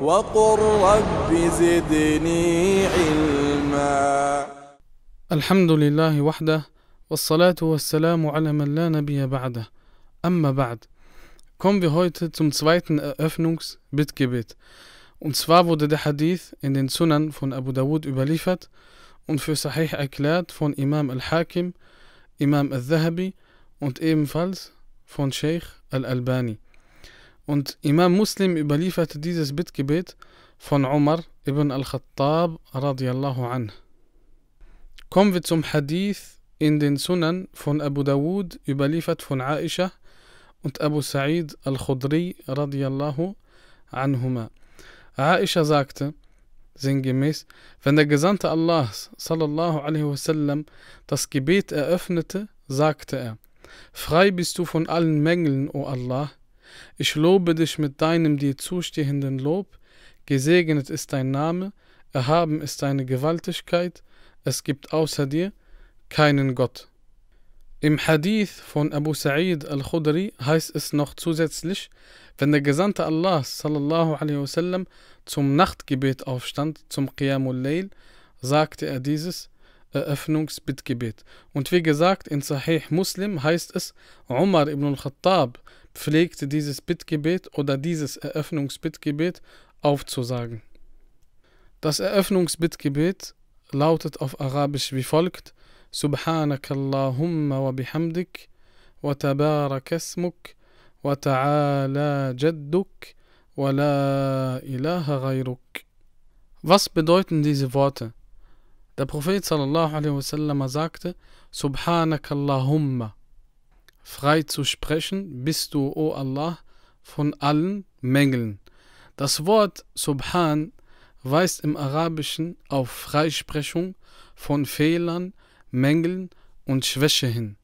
وقل رب زدني علما الحمد لله وحده والصلاة والسلام على من لا نبي بعده أما بعد Kommen wir heute zum zweiten Eröffnungsbittgebet. Und zwar wurde der Hadith in den Sunan von Abu Dawud überliefert und für Sahih erklärt von Imam al-Hakim, Imam al-Zahabi und ebenfalls von Sheikh al-Albani. Und Imam Muslim überlieferte dieses Bittgebet von Umar ibn al-Khattab radiallahu an. Kommen wir zum Hadith in den Sunan von Abu Dawud, überliefert von Aisha und Abu Sa'id al-Khudri radiallahu anhuma. Aisha sagte, sinngemäß, wenn der Gesandte Allahs sallallahu alaihi wasallam das Gebet eröffnete, sagte er, Frei bist du von allen Mängeln, o Allah, ich lobe dich mit deinem dir zustehenden Lob, gesegnet ist dein Name, erhaben ist deine Gewaltigkeit, es gibt außer dir keinen Gott. Im Hadith von Abu Sa'id al-Khudri heißt es noch zusätzlich, wenn der Gesandte Allah sallallahu alaihi wasallam zum Nachtgebet aufstand, zum Qiyamul Layl, sagte er dieses Eröffnungsbittgebet. Und wie gesagt, in Sahih Muslim heißt es, Umar ibn al-Khattab pflegte dieses Bittgebet oder dieses Eröffnungsbittgebet aufzusagen. Das Eröffnungsbittgebet lautet auf Arabisch wie folgt: wa bihamdik wa اللهم وبحمدك wa ta'ala jadduk wa la ilaha غيرك. Was bedeuten diese Worte? Der Prophet sallallahu alaihi wasallam sagte: Subhanakallahumma frei zu sprechen, bist du, o Allah, von allen Mängeln. Das Wort Subhan weist im Arabischen auf Freisprechung von Fehlern, Mängeln und Schwäche hin.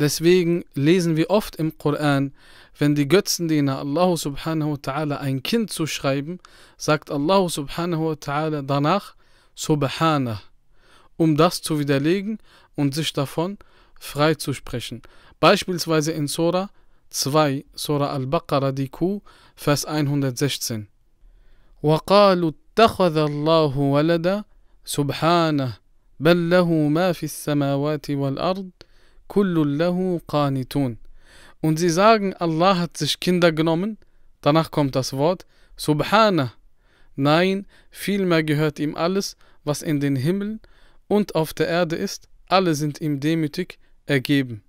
Deswegen lesen wir oft im Koran, wenn die Götzendiener Allah subhanahu wa ta'ala ein Kind zu schreiben, sagt Allah subhanahu wa ta'ala danach Subhanah, um das zu widerlegen und sich davon zu freizusprechen. Beispielsweise in Surah 2, Surah Al-Baqarah, die Kuh, Vers 116. وقالوا اتخذ الله ولدا سبحانه بل له ما في السماوات والأرض كل له قانتون Und sie sagen, Allah hat sich Kinder genommen. Danach kommt das Wort Subhanah. Nein, vielmehr gehört ihm alles, was in den Himmel und auf der Erde ist. Alle sind ihm demütig ergeben.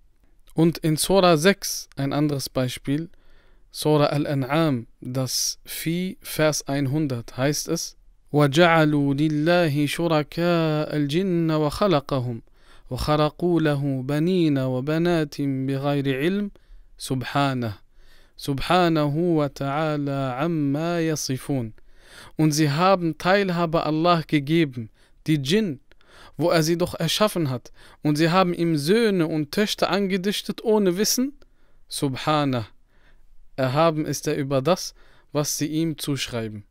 Und in Surah 6 ein anderes Beispiel, Surah Al-An'am, das Vieh, Vers 100, heißt es, وَجَعَلُوا لِلَّهِ شُرَكَاءَ الْجِنَّ وَخَلَقَهُمْ وَخَرَقُوا لَهُ بَنِينَ وَبَنَاتٍ بِغَيْرِ عِلْمٍ سُبْحَانَهُ سُبْحَانَهُ وَتَعَالَى عَمَّا يَصِفُونَ Und sie haben Teilhabe Allah gegeben, die Jinn, wo er sie doch erschaffen hat, und sie haben ihm Söhne und Töchter angedichtet ohne Wissen? Subhanah, erhaben ist er über das, was sie ihm zuschreiben.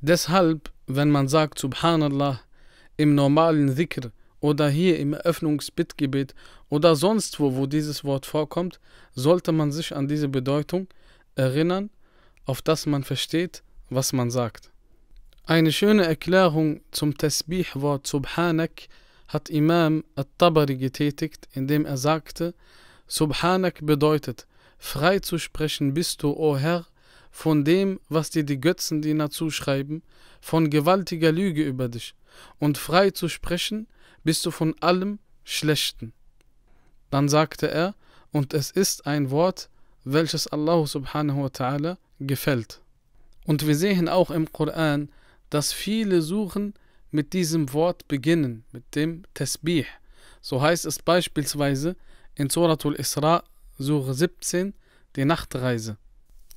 Deshalb, wenn man sagt Subhanallah im normalen Dhikr oder hier im Eröffnungsbittgebet oder sonst wo, wo dieses Wort vorkommt, sollte man sich an diese Bedeutung erinnern, auf das man versteht, was man sagt. Eine schöne Erklärung zum tesbih wort Subhanak hat Imam al-Tabari getätigt, indem er sagte, Subhanak bedeutet, frei zu sprechen bist du, o Herr, von dem, was dir die Götzendiener zuschreiben, von gewaltiger Lüge über dich, und frei zu sprechen bist du von allem Schlechten. Dann sagte er, und es ist ein Wort, welches Allah subhanahu wa ta'ala gefällt. Und wir sehen auch im Koran, dass viele Suchen mit diesem Wort beginnen, mit dem Tesbih. So heißt es beispielsweise in Suratul Isra, Sure 17, die Nachtreise.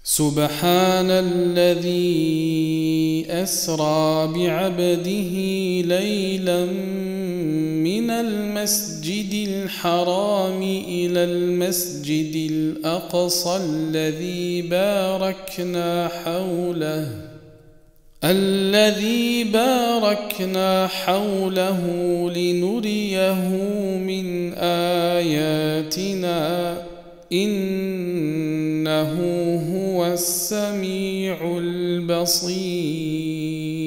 سبحان الذي أسرى بعبده ليلا من المسجد الحرام إلى المسجد الأقصى الذي باركنا حوله الذي باركنا حوله لنريه من اياتنا انه هو السميع البصير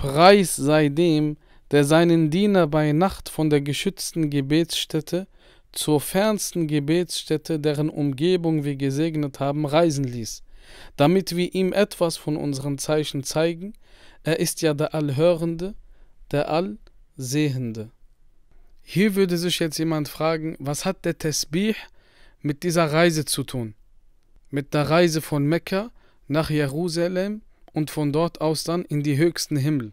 Preis sei dem, der seinen Diener bei Nacht von der geschützten Gebetsstätte zur fernsten Gebetsstätte, deren Umgebung wir gesegnet haben, reisen ließ damit wir ihm etwas von unseren Zeichen zeigen. Er ist ja der Allhörende, der Allsehende. Hier würde sich jetzt jemand fragen, was hat der Tesbih mit dieser Reise zu tun? Mit der Reise von Mekka nach Jerusalem und von dort aus dann in die höchsten Himmel.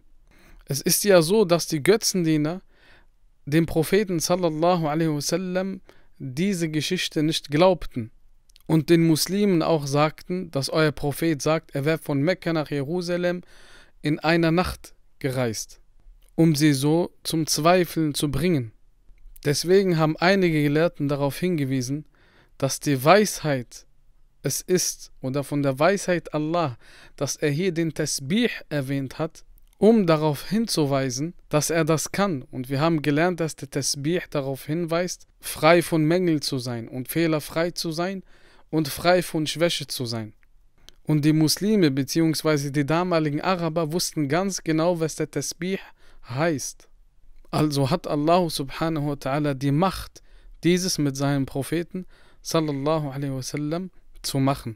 Es ist ja so, dass die Götzendiener dem Propheten sallallahu alaihi wasallam diese Geschichte nicht glaubten und den Muslimen auch sagten, dass euer Prophet sagt, er wäre von Mekka nach Jerusalem in einer Nacht gereist, um sie so zum Zweifeln zu bringen. Deswegen haben einige Gelehrten darauf hingewiesen, dass die Weisheit es ist oder von der Weisheit Allah, dass er hier den Tasbih erwähnt hat, um darauf hinzuweisen, dass er das kann. Und wir haben gelernt, dass der Tasbih darauf hinweist, frei von Mängeln zu sein und fehlerfrei zu sein und frei von Schwäche zu sein. Und die Muslime bzw. die damaligen Araber wussten ganz genau, was der Tasbih heißt. Also hat Allah subhanahu wa ta'ala die Macht, dieses mit seinem Propheten sallallahu alaihi wasallam zu machen.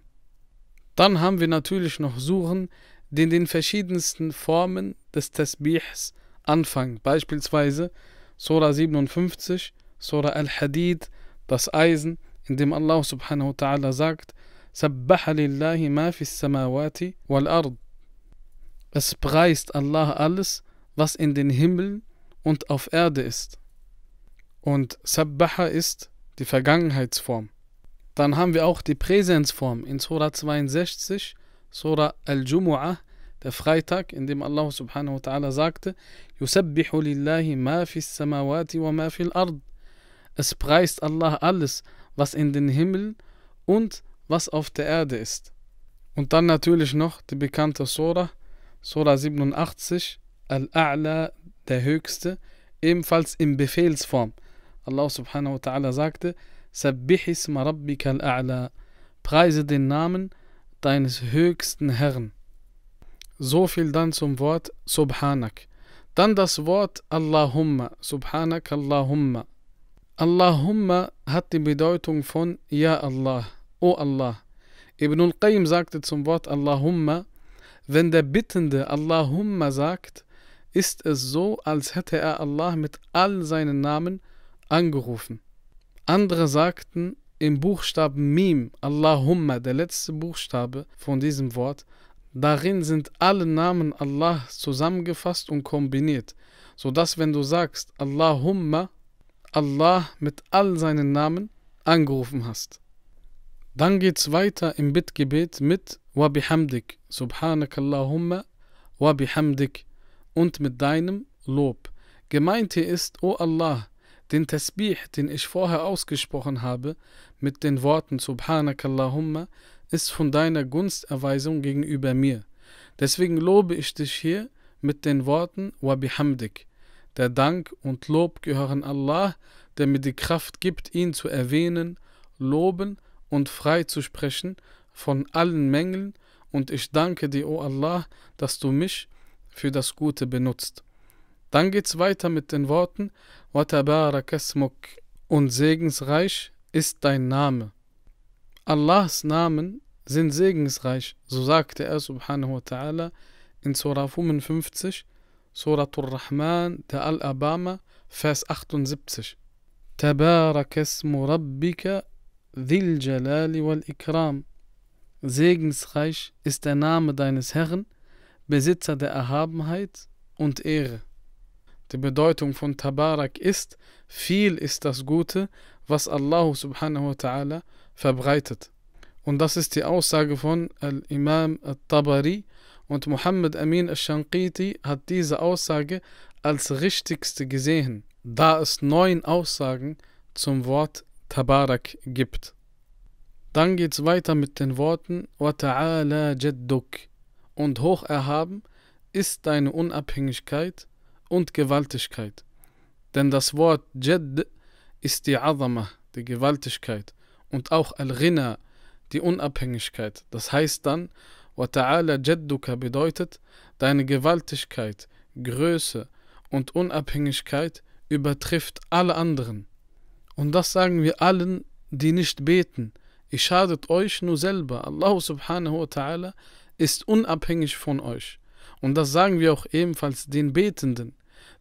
Dann haben wir natürlich noch Suren, die in den verschiedensten Formen des Tasbihs anfangen. Beispielsweise Surah 57, Surah Al-Hadid, das Eisen, in dem Allah subhanahu wa ta'ala sagt, Sabbaha lillahi ma fis samawati wal ard. Es preist Allah alles, was in den Himmeln und auf Erde ist. Und Sabbaha ist die Vergangenheitsform. Dann haben wir auch die Präsenzform in Surah 62, Surah Al-Jumu'ah, der Freitag, in dem Allah subhanahu wa ta'ala sagte, Yusabbihu lillahi ma fis samawati wa ma fil ard. Es preist Allah alles, was in den Himmel und was auf der Erde ist. Und dann natürlich noch die bekannte Sura, Sura 87, Al-A'la, der Höchste, ebenfalls in Befehlsform. Allah subhanahu wa ta'ala sagte, Sabbihisma rabbika al-A'la, preise den Namen deines höchsten Herrn. So viel dann zum Wort Subhanak. Dann das Wort Allahumma, Subhanak Allahumma. Allahumma hat die Bedeutung von Ja Allah, O Allah. Ibn al-Qayyim sagte zum Wort Allahumma, wenn der Bittende Allahumma sagt, ist es so, als hätte er Allah mit all seinen Namen angerufen. Andere sagten im Buchstaben Mim, Allahumma, der letzte Buchstabe von diesem Wort, darin sind alle Namen Allah zusammengefasst und kombiniert, sodass wenn du sagst Allahumma, Allah mit all seinen Namen angerufen hast. Dann geht's weiter im Bittgebet mit wa bihamdik, subhanakallahumma wa bihamdik und mit deinem Lob. Gemeint hier ist, O Allah, den Tasbih, den ich vorher ausgesprochen habe, mit den Worten subhanakallahumma, ist von deiner Gunsterweisung gegenüber mir. Deswegen lobe ich dich hier mit den Worten wa bihamdik. Der Dank und Lob gehören Allah, der mir die Kraft gibt, ihn zu erwähnen, loben und frei zu sprechen von allen Mängeln, und ich danke dir, o oh Allah, dass du mich für das Gute benutzt. Dann geht's weiter mit den Worten Watabarakasmuk und segensreich ist dein Name. Allahs Namen sind segensreich, so sagte er subhanahu wa ta'ala in Surah 55 Suratul Rahman, der Al-Abama, Vers 78. Tabarak تبارك rabbika ربك jalali wal ikram. Segensreich ist der Name deines Herrn, Besitzer der Erhabenheit und Ehre. Die Bedeutung von Tabarak ist, viel ist das Gute, was Allah subhanahu wa ta'ala verbreitet. Und das ist die Aussage von Al-Imam al-Tabari und Muhammad Amin al-Shanqiti hat diese Aussage als richtigste gesehen, da es neun Aussagen zum Wort Tabarak gibt. Dann geht's weiter mit den Worten وَتَعَالَى جَدُّكْ und hoch erhaben ist deine Unabhängigkeit und Gewaltigkeit. Denn das Wort Jedd ist die Adama, die Gewaltigkeit, und auch Al-Ghina, die Unabhängigkeit. Das heißt dann, wa ta'ala jadduka bedeutet, deine Gewaltigkeit, Größe und Unabhängigkeit übertrifft alle anderen. Und das sagen wir allen, die nicht beten. Ihr schadet euch nur selber. Allah subhanahu wa ta'ala ist unabhängig von euch. Und das sagen wir auch ebenfalls den Betenden.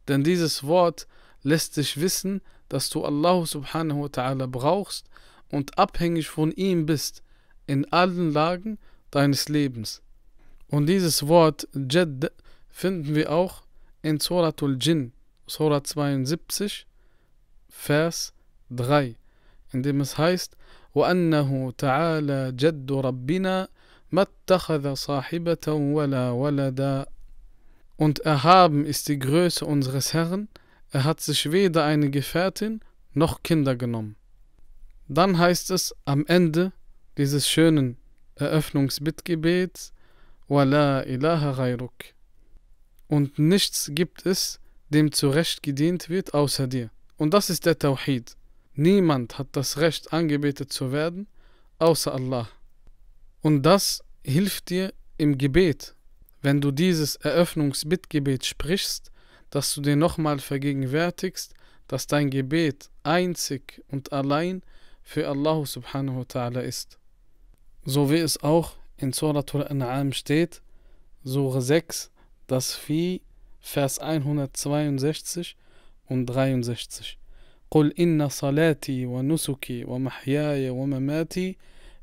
Denn dieses Wort lässt dich wissen, dass du Allah subhanahu wa ta'ala brauchst und abhängig von ihm bist, in allen Lagen deines Lebens. Und dieses Wort Jadd finden wir auch in Suratul Jinn, Surah 72, Vers 3, in dem es heißt, وأنه تعالى جد ربنا ما اتخذ صاحبة ولا ولدا Und erhaben ist die Größe unseres Herrn, er hat sich weder eine Gefährtin noch Kinder genommen. Dann heißt es am Ende dieses schönen Eröffnungsbittgebet Wala ilaha ghayruk. Und nichts gibt es, dem zu Recht gedient wird, außer dir. Und das ist der Tawhid. Niemand hat das Recht, angebetet zu werden, außer Allah. Und das hilft dir im Gebet, wenn du dieses Eröffnungsbittgebet sprichst, dass du dir nochmal vergegenwärtigst, dass dein Gebet einzig und allein für Allah subhanahu wa ta'ala ist. So wie es auch in Surat al-An'am steht, Sura 6, das Vieh, Vers 162 und 63. قل إن صلاتي ونسكي ومحياي ومماتي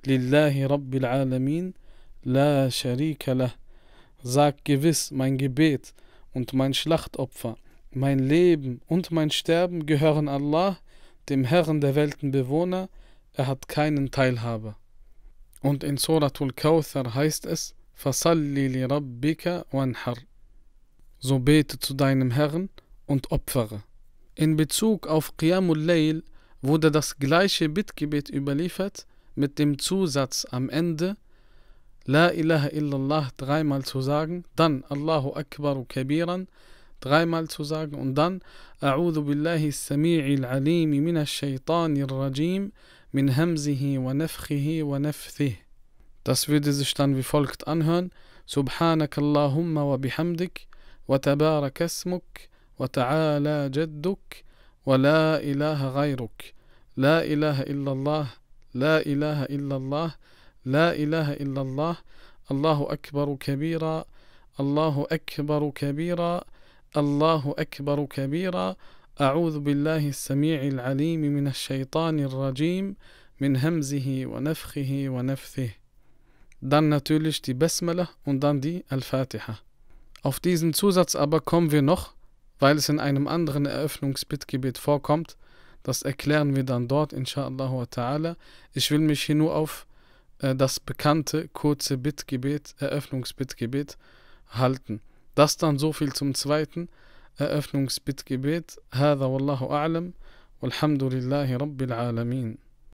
لله رب العالمين لا شريك له Sag gewiss, mein Gebet und mein Schlachtopfer, mein Leben und mein Sterben gehören Allah, dem Herrn der Weltenbewohner, er hat keinen Teilhaber. Und in Suratul Kawthar heißt es, Fasalli li rabbika wanhar. So bete zu deinem Herrn und opfere. In Bezug auf Qiyamul Layl wurde das gleiche Bittgebet überliefert mit dem Zusatz am Ende, La ilaha illallah dreimal zu sagen, dann Allahu Akbar kabiran dreimal zu sagen und dann A'udhu billahi sami'il alimi minash shaitanir rajim min hamzihi wa nafkhihi wa nafthih. Das würde sich dann wie folgt anhören. سبحانك اللهم وبحمدك وتبارك اسمك وتعالى جدك ولا إله غيرك لا إله إلا الله لا إله إلا الله لا إله إلا الله الله أكبر كبيرا الله أكبر كبيرا الله أكبر كبيرا أعوذ بالله السميع العليم من الشيطان الرجيم من همزه ونفخه ونفثه Dann natürlich die Besmele und dann die Al-Fatiha. Auf diesen Zusatz aber kommen wir noch, weil es in einem anderen Eröffnungsbittgebet vorkommt. Das erklären wir dann dort, inshallah ta'ala. Ich will mich hier nur auf äh, das bekannte kurze Bittgebet, Eröffnungsbittgebet halten. Das dann so viel zum Zweiten. Eröffnungsbittgebet. هذا والله أعلم والحمد لله رب العالمين